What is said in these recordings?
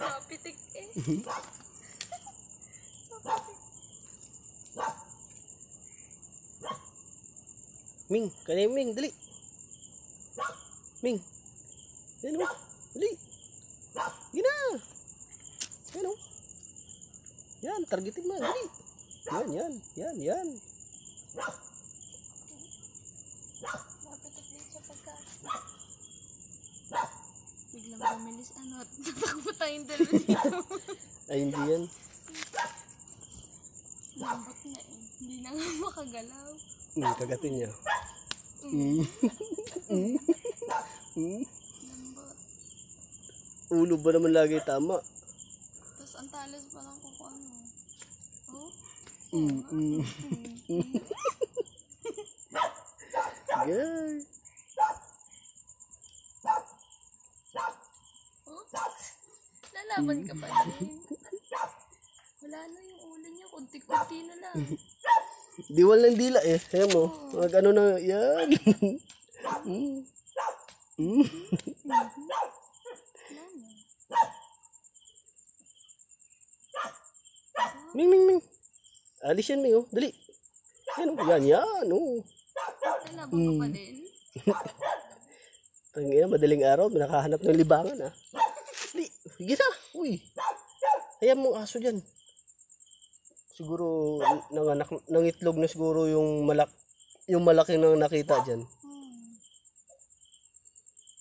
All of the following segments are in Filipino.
Napitik eh. Ming, kaya Ming, dali. Ming. Yan mo. Oh. Dali. Yan na. Yan o. Oh. Yan, targetin mo. Dali. Yan, yan, yan, yan. Bumilis ano, tatakbo tayong dalawa dito. Ay, hindi yan. Lambot na eh. Hindi na nga makagalaw. Mm, kagatin niya. Mm. Mm. mm. mm. Ulo ba naman lagi tama? Tapos ang talas pa lang kung ano. Oh? Mm, mm. mm. Good. Lalaban ka pa mm. Wala na yung ulan niya. Kunti-kunti na lang. Diwal ng dila eh. Kaya mo. Oh. Mag ano na. Yan. Mm. mm. Mm. Ming, ming, ming. Alis yan, Ming. Oh. Dali. Yan, oh. Yan, yan. Oh. Lalaban ka pa mm. din. Tangina, madaling araw, nakahanap ng libangan ah. Di, sige na. Uy. Hayaan mong aso dyan. Siguro, nang anak, nang itlog na siguro yung malak, yung malaki nang nakita dyan. Hmm.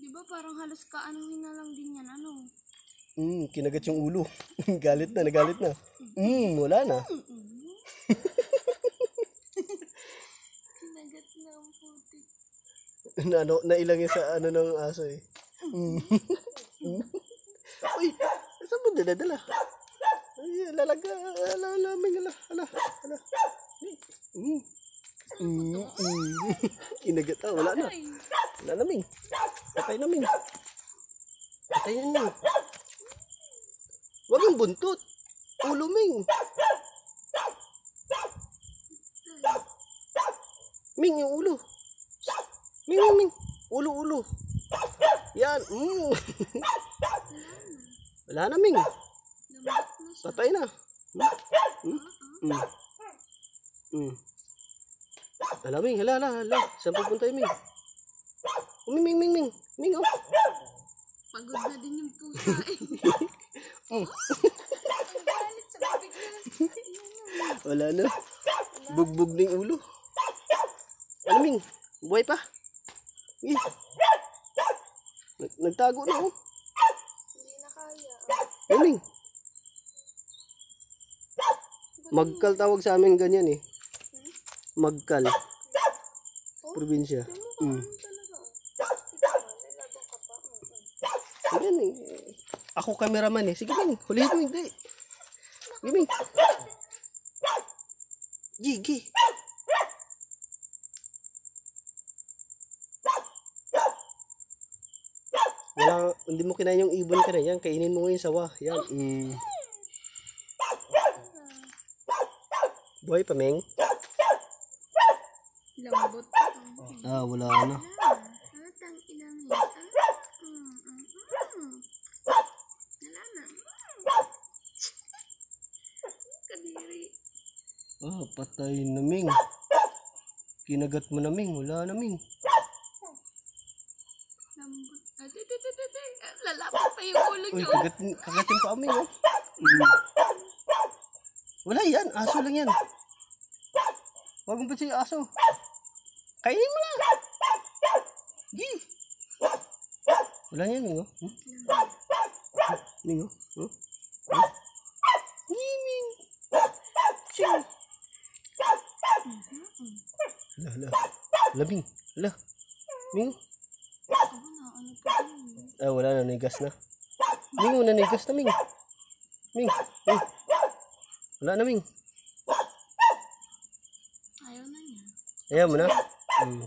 Di ba parang halos kaanuhin na lang din yan, ano? Mm, kinagat yung ulo. galit na, nagalit na. Mm, wala na. Hmm, hmm. kinagat na ang putik. na, ano, nailang sa ano ng aso eh. Mm. Uy, saan mo dinadala? Ay, lalaga, ala, ala, may ala, ala, ala. Mm. Mm, mm. Kinagat ah, wala na. Wala na, Ming. Patay na, Ming. Patay na, Ming. Huwag yung buntot. Ulo, Ming. Ming, yung ulo. Ming, Ming, Ulo, ulo. Yan. Mm. Wala na, Patay na. Hmm? Hmm? Hmm. Hala, hmm. Ming. Hala, hala, hala. Saan pupunta yung Ming? Oh, Ming, Ming, Ming, Ming. Ming, oh. Pagod na din yung pusa eh. mm. Wala na. Bugbog na yung ulo. Ano, Ming? Buhay pa? Eh. Nagtago na, oh. Ano Huling. Eh? Magkal tawag sa amin ganyan eh. Magkal. Probinsya. Mm. Ganyan eh. Ako cameraman eh. Sige, Bing. Hulihin mo. Hindi. Giming. Gigi. Hindi mo kinain yung ibon ka na yan. Kainin mo ngayon sawa. Yan. Mm. Buhay pa, Meng? Lambot. Ah, mm, mm, mm. wala na. Ah, patay na, Ming. Kinagat mo na, Ming. Wala na, Ming. Lambot. Lalapot pa yung ulo Uy, nyo. kagatin, kagatin pa kami, oh. Mm. Wala yan, aso lang yan. Huwag mong pansin yung aso. Kainin mo na. Gi. Wala yan, Mingo. Ningo. Mingo. Hmm? Hmm? Miming. Ching. Ala, nanigas na. Ming, una oh, nanigas na, Ming. Ming, Ming. Wala na, Ming. Ayaw na niya. Ayaw mo na? Mm.